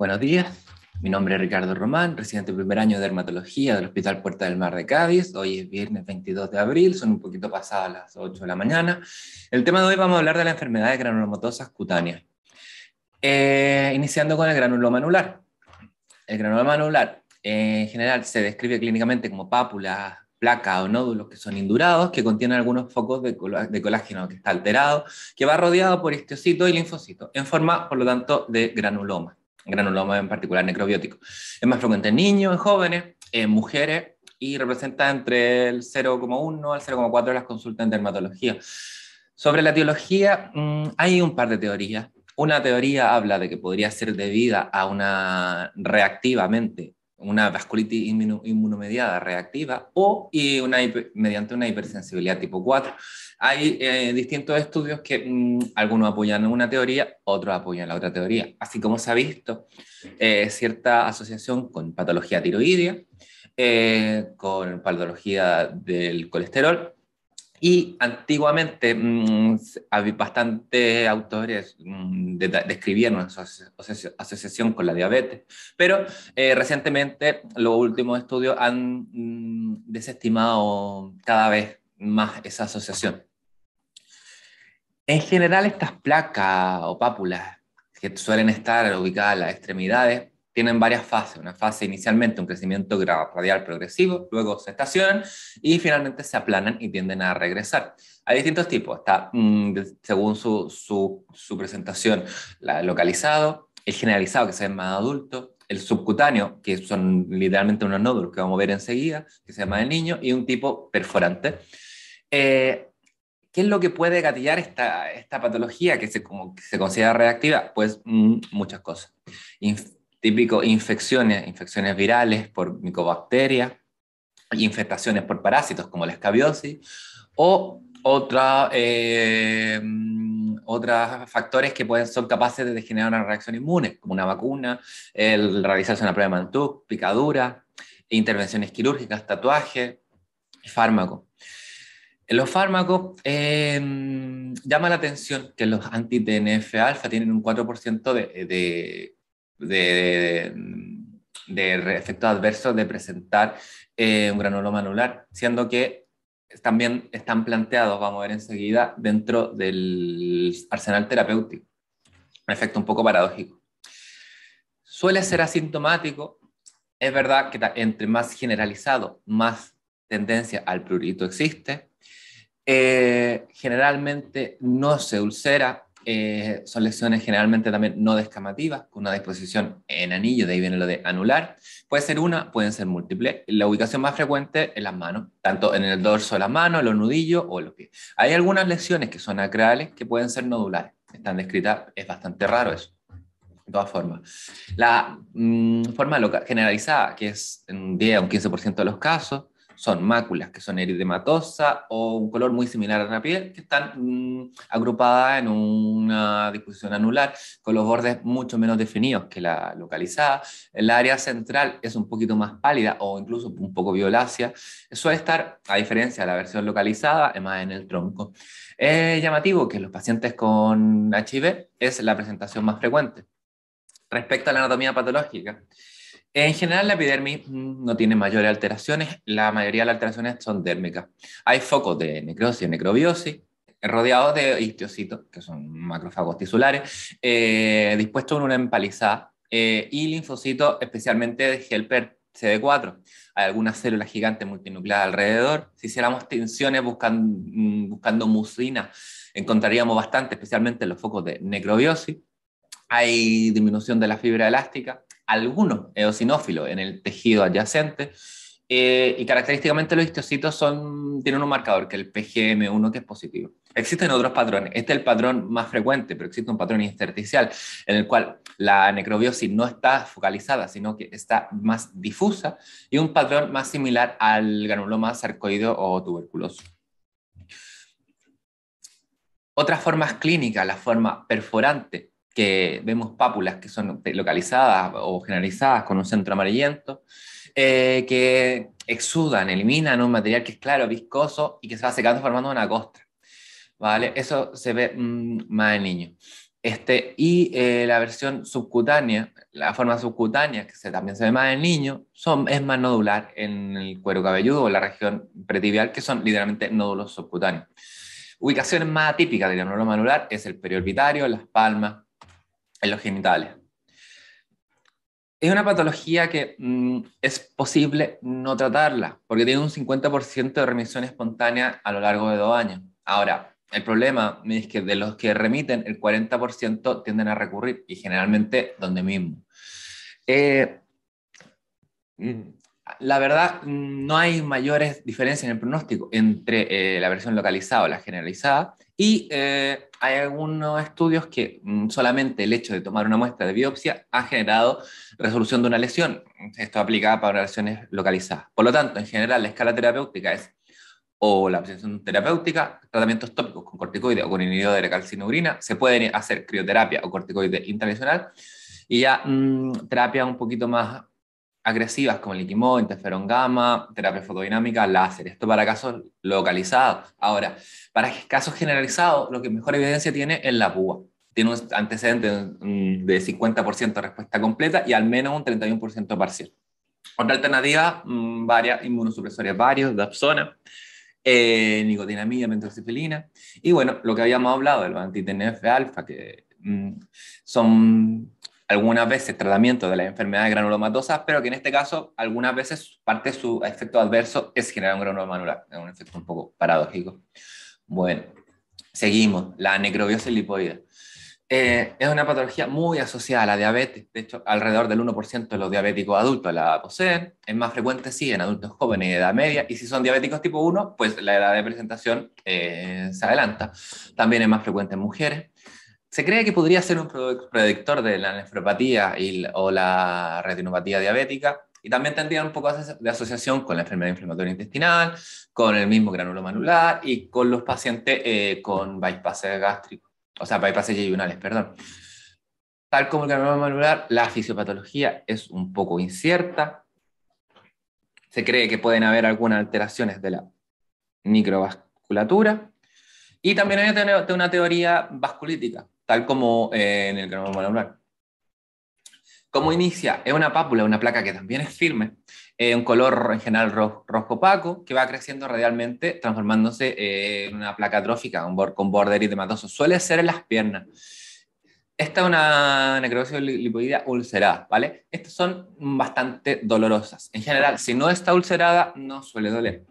Buenos días, mi nombre es Ricardo Román, residente de primer año de dermatología del Hospital Puerta del Mar de Cádiz. Hoy es viernes 22 de abril, son un poquito pasadas las 8 de la mañana. El tema de hoy vamos a hablar de la enfermedad de granulomatosas cutáneas. Eh, iniciando con el granuloma anular. El granuloma anular eh, en general se describe clínicamente como pápulas, placas o nódulos que son indurados, que contienen algunos focos de, colágeno que está alterado, que va rodeado por histiocito y linfocito, en forma, por lo tanto, de granuloma granuloma en particular necrobiótico. Es más frecuente en niños, en jóvenes, en mujeres y representa entre el 0,1 al 0,4 de las consultas en dermatología. Sobre la etiología, mm, hay un par de teorías. Una teoría habla de que podría ser debida a una reactivamente una vasculitis inmunomediada reactiva o una mediante una hipersensibilidad tipo 4. Hay eh, distintos estudios que mm, algunos apoyan una teoría, otros apoyan la otra teoría. Así como se ha visto eh, cierta asociación con patología tiroidea, eh, con patología del colesterol y antiguamente mm, había bastantes autores describieron mm, de, asociación con la diabetes, pero eh, recientemente los últimos estudios han mm, desestimado cada vez más esa asociación. En general, estas placas o pápulas que suelen estar ubicadas en las extremidades tienen varias fases. Una fase inicialmente, un crecimiento radial progresivo, luego se estacionan y finalmente se aplanan y tienden a regresar. Hay distintos tipos, está mm, según su, presentación, la, localizado, el generalizado, que se ve más adulto, el subcutáneo, que son literalmente unos nódulos que vamos a ver enseguida, que se llama el niño, y un tipo perforante. Eh, ¿Qué es lo que puede gatillar esta, esta patología que se, como, se considera reactiva? Pues mm, muchas cosas. Típico infecciones, infecciones virales por micobacterias, infestaciones por parásitos como la escabiosis o otros eh, mm, factores que pueden, son capaces de generar una reacción inmune, como una vacuna, el realizarse una prueba de Mantoux, picadura, intervenciones quirúrgicas, tatuaje, fármaco. Los fármacos em, llama la atención que los anti-TNF alfa tienen un 4% de de, efectos adversos efecto adverso de presentar eh, un granuloma anular, siendo que también están planteados, vamos a ver enseguida, dentro del arsenal terapéutico. Un efecto un poco paradójico. Suele ser asintomático, es verdad que entre más generalizado, más tendencia al prurito existe. Eh, generalmente no se ulcera, eh, son lesiones generalmente también no descamativas, con una disposición en anillo, de ahí viene lo de anular. Puede ser una, pueden ser múltiples. La ubicación más frecuente en las manos, tanto en el dorso de las manos, los nudillos o los pies. Hay algunas lesiones que son acreales que pueden ser nodulares. Están descritas, es bastante raro eso. De todas formas. La mm, forma generalizada, que es en 10 o un 15% de los casos, son máculas que son eridematosa o un color muy similar a la piel que están mm, agrupadas en una disposición anular con los bordes mucho menos definidos que la localizada. El área central es un poquito más pálida o incluso un poco violácea. Suele estar, a diferencia de la versión localizada, más en el tronco. Es llamativo que los pacientes con HIV es la presentación más frecuente. Respecto a la anatomía patológica, en general, la epidermis mm, no tiene mayores alteraciones, la mayoría de las alteraciones son dérmicas. Hay focos de necrosis y necrobiosis, rodeados de histiocitos, que son macrófagos tisulares, eh, dispuestos en una empalizada, eh, y linfocitos especialmente de helper CD4. Hay algunas células gigantes multinucleadas alrededor. Si hiciéramos tensiones buscando, mm, buscando mucina, encontraríamos bastante, especialmente en los focos de necrobiosis. Hay disminución de la fibra elástica, algunos eosinófilos en el tejido adyacente. Eh, y característicamente los histiocitos son, tienen un marcador, que el PGM1, que es positivo. Existen otros patrones. Este es el patrón más frecuente, pero existe un patrón intersticial en el cual la necrobiosis no está focalizada, sino que está más difusa y un patrón más similar al granuloma sarcoideo o tuberculoso. Otras formas clínicas, la forma perforante, que vemos pápulas que son localizadas o generalizadas con un centro amarillento, eh, que exudan, eliminan un material que es claro, viscoso y que se va secando formando una costra. ¿Vale? Eso se ve mm, más en niño. Este, y eh, la versión subcutánea, la forma subcutánea, que también se ve más en niño, son, es más nodular en el cuero cabelludo o la región pretibial, que son literalmente nódulos subcutáneos. Ubicaciones más atípicas del neuroma anular es el periorbitario, las palmas, en los genitales. Es una patología que mm, es posible no tratarla, porque tiene un 50% de remisión espontánea a lo largo de dos años. Ahora, el problema es que de los que remiten, el 40% tienden a recurrir y generalmente donde mismo. Eh, mm, la verdad, no hay mayores diferencias en el pronóstico entre eh, la versión localizada o la generalizada y eh, hay algunos estudios que mm, solamente el hecho de tomar una muestra de biopsia ha generado resolución de una lesión. Esto aplicada para lesiones localizadas. Por lo tanto, en general, la escala terapéutica es o la obsesión terapéutica, tratamientos tópicos con corticoide o con inhibidor de la calcinurina, se puede hacer crioterapia o corticoide intralesional y ya mm, terapia un poquito más agresivas como el equimó, interferón gamma, terapia fotodinámica, láser. Esto para casos localizados. Ahora, para casos generalizados, lo que mejor evidencia tiene es la púa. Tiene un antecedente de 50% respuesta completa y al menos un 31% parcial. Otra alternativa, mm, varias inmunosupresores varios, dapsona, eh, nicotinamida, Y bueno, lo que habíamos hablado el anti alfa, que mm, son algunas veces tratamiento de las enfermedades granulomatosas, pero que en este caso algunas veces parte de su efecto adverso es generar un granuloma anular, es un efecto un poco paradójico. Bueno, seguimos, la necrobiosis lipoide. Eh, es una patología muy asociada a la diabetes, de hecho alrededor del 1% de los diabéticos adultos la poseen, es más frecuente sí en adultos jóvenes y de edad media, y si son diabéticos tipo 1, pues la edad de presentación eh, se adelanta. También es más frecuente en mujeres se cree que podría ser un predictor de la nefropatía o la retinopatía diabética y también tendría un poco de asociación con la enfermedad inflamatoria intestinal, con el mismo granuloma anular y con los pacientes eh, con bypasses gástricos, o sea, bypasses yeyunales, perdón. Tal como el granuloma anular, la fisiopatología es un poco incierta. Se cree que pueden haber algunas alteraciones de la microvasculatura. Y también hay una teoría vasculítica, tal como eh, en el que nos ¿Cómo inicia? Es una pápula, una placa que también es firme, eh, un color en general rojo, rojo, opaco, que va creciendo radialmente, transformándose eh, en una placa trófica con border y Suele ser en las piernas. Esta es una necrosis lipoidea ulcerada, ¿vale? Estas son bastante dolorosas. En general, si no está ulcerada, no suele doler.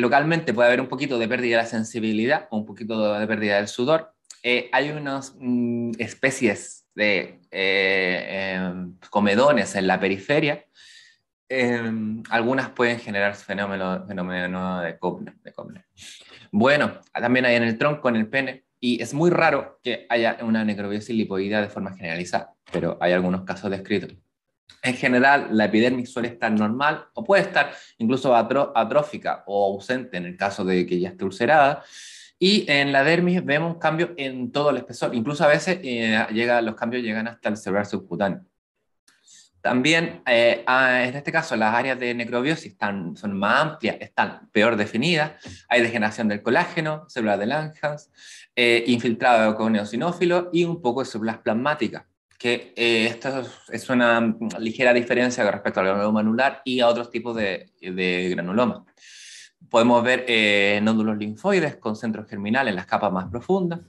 localmente puede haber un poquito de pérdida de la sensibilidad, un poquito de pérdida del sudor, eh, hay unas mm, especies de eh, em, comedones en la periferia. Em, algunas pueden generar fenómeno, de Kobler, Bueno, también hay en el tronco, en el pene, y es muy raro que haya una necrobiosis lipoida de forma generalizada, pero hay algunos casos descritos. En general, la epidermis suele estar normal o puede estar incluso atrófica o ausente en el caso de que ya esté ulcerada. Y en la dermis vemos cambios en todo el espesor, incluso a veces eh, llega, los cambios llegan hasta el cerebral subcutáneo. También, eh, ah, en este caso, las áreas de necrobiosis están, son más amplias, están peor definidas. Hay degeneración del colágeno, células de Langhans, eh, infiltrado con eosinófilo y un poco de células plasmáticas, que esto es una ligera diferencia con respecto al granuloma anular y a otros tipos de, granuloma. granulomas. Podemos ver eh, nódulos linfoides con centros germinales en las capas más profundas,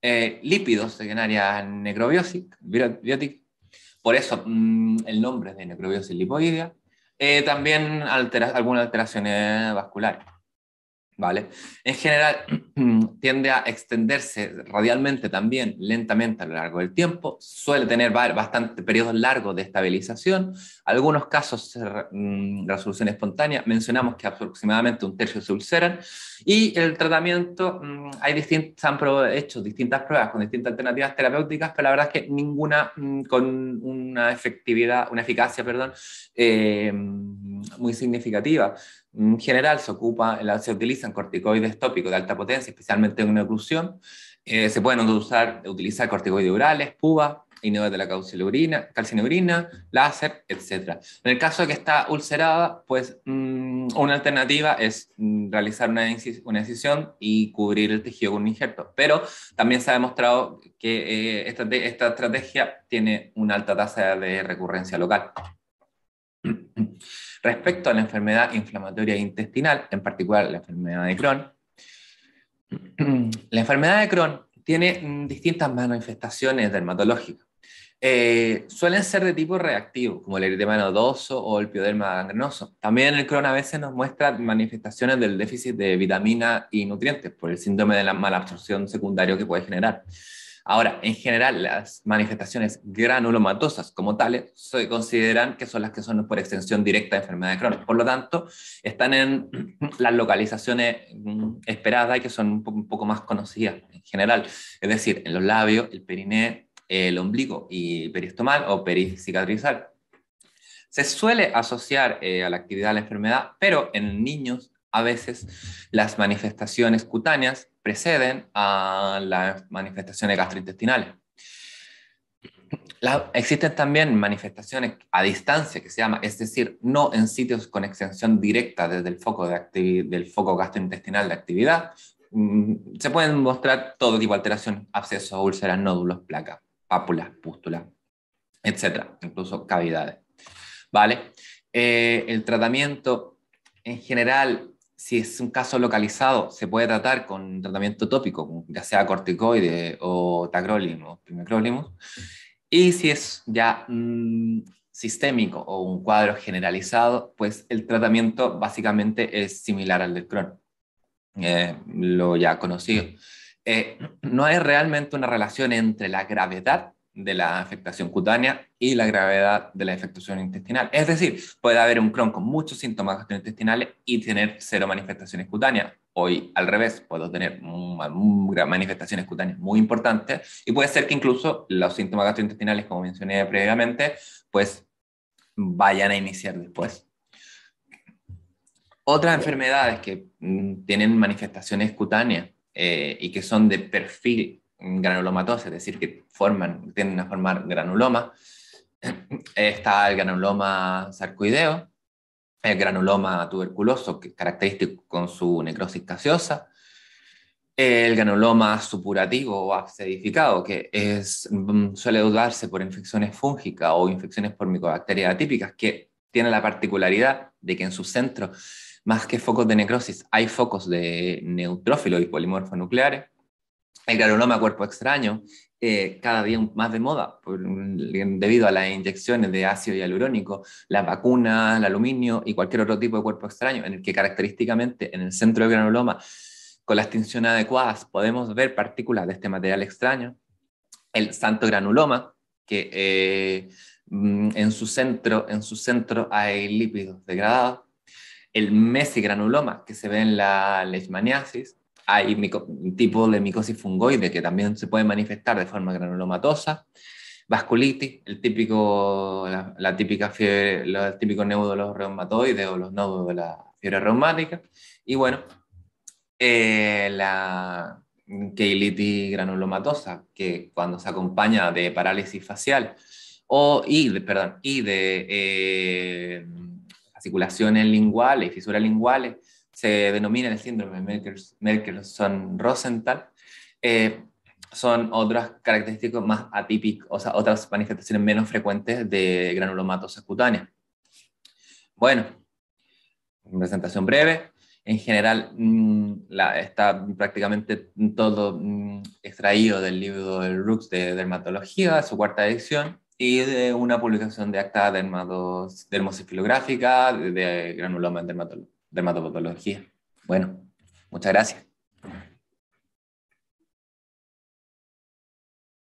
eh, lípidos en áreas necrobiótica, por eso mm, el nombre es de necrobiosis lipoidea, eh, también algunas alteraciones vasculares. ¿vale? En general, tiende a extenderse radialmente también lentamente a lo largo del tiempo, suele tener bastante periodos largos de estabilización, algunos casos de mm, resolución espontánea, mencionamos que aproximadamente un tercio se ulceran, y el tratamiento, mm, hay distintas, han hecho distintas pruebas con distintas alternativas terapéuticas, pero la verdad es que ninguna mm, con una efectividad, una eficacia, perdón, eh, muy significativa. En general, se, ocupa, se utilizan corticoides tópicos de alta potencia, especialmente en una oclusión. Eh, se pueden usar, utilizar corticoides orales, PUBA, inhibidores de la calcineurina, láser, etc. En el caso de que está ulcerada, pues mm, una alternativa es mm, realizar una, incisión y cubrir el tejido con un injerto. Pero también se ha demostrado que eh, esta estrategia tiene una alta tasa de recurrencia local respecto a la enfermedad inflamatoria intestinal, en particular la enfermedad de Crohn. La enfermedad de Crohn tiene distintas manifestaciones dermatológicas. Eh, suelen ser de tipo reactivo, como el eritema nodoso o el pioderma gangrenoso. También el Crohn a veces nos muestra manifestaciones del déficit de vitamina y nutrientes por el síndrome de la malabsorción secundaria que puede generar. Ahora, en general, las manifestaciones granulomatosas como tales se consideran que son las que son por extensión directa de enfermedad de Por lo tanto, están en las localizaciones mm, esperadas y que son un poco más conocidas en general. Es decir, en los labios, el periné, el ombligo y peristomal o pericicatrizal. Se suele asociar eh, a la actividad de la enfermedad, pero en niños a veces las manifestaciones cutáneas preceden a las manifestaciones gastrointestinales. existen también manifestaciones a distancia, que se llama, es decir, no en sitios con extensión directa desde el foco, de del foco gastrointestinal de actividad. Mm, se pueden mostrar todo tipo de alteraciones, abscesos, úlceras, nódulos, placas, pápulas, pústulas, etcétera, incluso cavidades. ¿Vale? Eh, el tratamiento en general si es un caso localizado, se puede tratar con tratamiento tópico, ya sea corticoide o tacrolimus Y si es ya mm, sistémico o un cuadro generalizado, pues el tratamiento básicamente es similar al del Crohn, eh, lo ya conocido. Eh, no hay realmente una relación entre la gravedad de la afectación cutánea y la gravedad de la afectación intestinal. Es decir, puede haber un Crohn con muchos síntomas gastrointestinales y tener cero manifestaciones cutáneas. Hoy, al revés, puedo tener manifestaciones cutáneas muy importantes y puede ser que incluso los síntomas gastrointestinales, como mencioné previamente, pues vayan a iniciar después. Otras enfermedades que mm, tienen manifestaciones cutáneas eh, y que son de perfil granulomatosis, es decir, que forman, tienen a formar granuloma, Está el granuloma sarcoideo, el granuloma tuberculoso, característico con su necrosis caseosa, el granuloma supurativo o acidificado, que mm, suele dudarse por infecciones fúngicas o infecciones por micobacterias atípicas, que tiene la particularidad de que en su centro, más que focos de necrosis, hay focos de neutrófilos y polimorfos nucleares, el granuloma cuerpo extraño, eh, cada día más de moda debido a las inyecciones de ácido hialurónico, las vacunas, el aluminio y cualquier otro tipo de cuerpo extraño, en el que característicamente en el centro del granuloma, con las tinciones adecuadas, podemos ver partículas de este material extraño. El santo granuloma, que eh, mm, en, su centro, en su centro hay lípidos degradados. El granuloma, que se ve en la leishmaniasis, hay tipo de micosis fungoide que también se puede manifestar de forma granulomatosa, vasculitis, el típico, la, típica los de los reumatoides o los nódulos de la fiebre reumática, y bueno, eh, la keilitis granulomatosa, que cuando se acompaña de parálisis facial o, y, de, perdón, y eh, linguales, fisuras linguales, se denomina el síndrome Son rosenthal eh, son otras características más atípicas, o sea, otras manifestaciones menos frecuentes de granulomatosas cutáneas. Bueno, presentación breve. En general, mm, está prácticamente todo mm, extraído del libro del Rooks de dermatología, su cuarta edición, y de una publicación de acta dermosifilográfica de, de granuloma en dermatología dermatopatología. Bueno, muchas gracias.